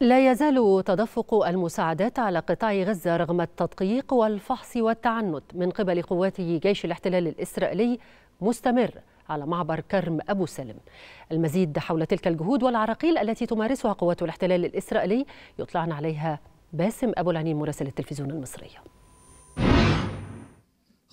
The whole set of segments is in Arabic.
لا يزال تدفق المساعدات على قطاع غزة رغم التدقيق والفحص والتعنت من قبل قوات جيش الاحتلال الإسرائيلي مستمر على معبر كرم أبو سلم المزيد حول تلك الجهود والعراقيل التي تمارسها قوات الاحتلال الإسرائيلي يطلعنا عليها باسم أبو العنين مراسل التلفزيون المصرية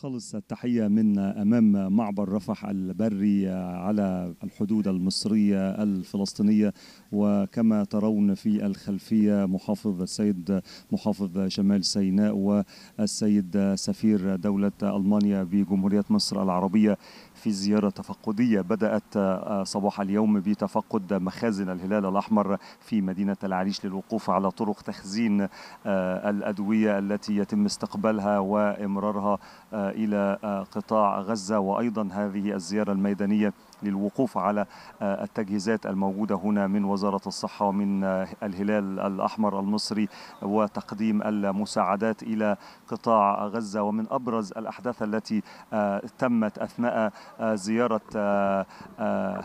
خالص التحية من أمام معبر رفح البري على الحدود المصرية الفلسطينية وكما ترون في الخلفية محافظ السيد محافظ شمال سيناء والسيد سفير دولة ألمانيا بجمهورية مصر العربية في زيارة تفقدية بدأت صباح اليوم بتفقد مخازن الهلال الأحمر في مدينة العريش للوقوف على طرق تخزين الأدوية التي يتم استقبالها وإمرارها إلى آه، قطاع غزة وأيضا هذه الزيارة الميدانية للوقوف على آه، التجهيزات الموجودة هنا من وزارة الصحة ومن آه، الهلال الأحمر المصري وتقديم المساعدات إلى قطاع غزة ومن أبرز الأحداث التي تمت أثناء زيارة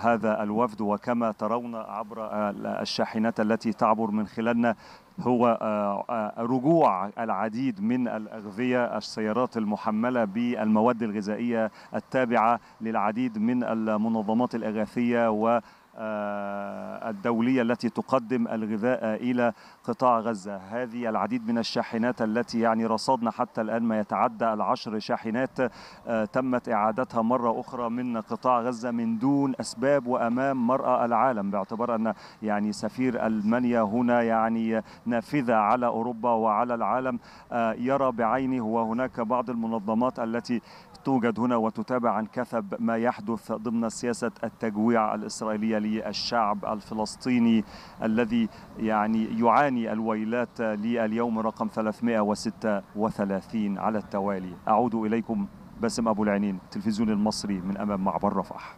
هذا الوفد وكما ترون عبر الشاحنات التي تعبر من خلالنا هو رجوع العديد من الأغذية السيارات المحملة بالمواد الغذائية التابعة للعديد من المنظمات الإغاثية و آه، الدولية التي تقدم الغذاء إلى قطاع غزة هذه العديد من الشاحنات التي يعني رصدنا حتى الآن ما يتعدى العشر شاحنات آه، تمت إعادتها مرة أخرى من قطاع غزة من دون أسباب وأمام مرأى العالم باعتبار أن يعني سفير ألمانيا هنا يعني نافذة على أوروبا وعلى العالم آه، يرى بعينه وهناك بعض المنظمات التي توجد هنا وتتابع عن كثب ما يحدث ضمن سياسة التجويع الإسرائيلية للشعب الفلسطيني الذي يعني يعاني الويلات لليوم رقم 336 على التوالي أعود إليكم باسم أبو العينين تلفزيون المصري من أمام معبر رفح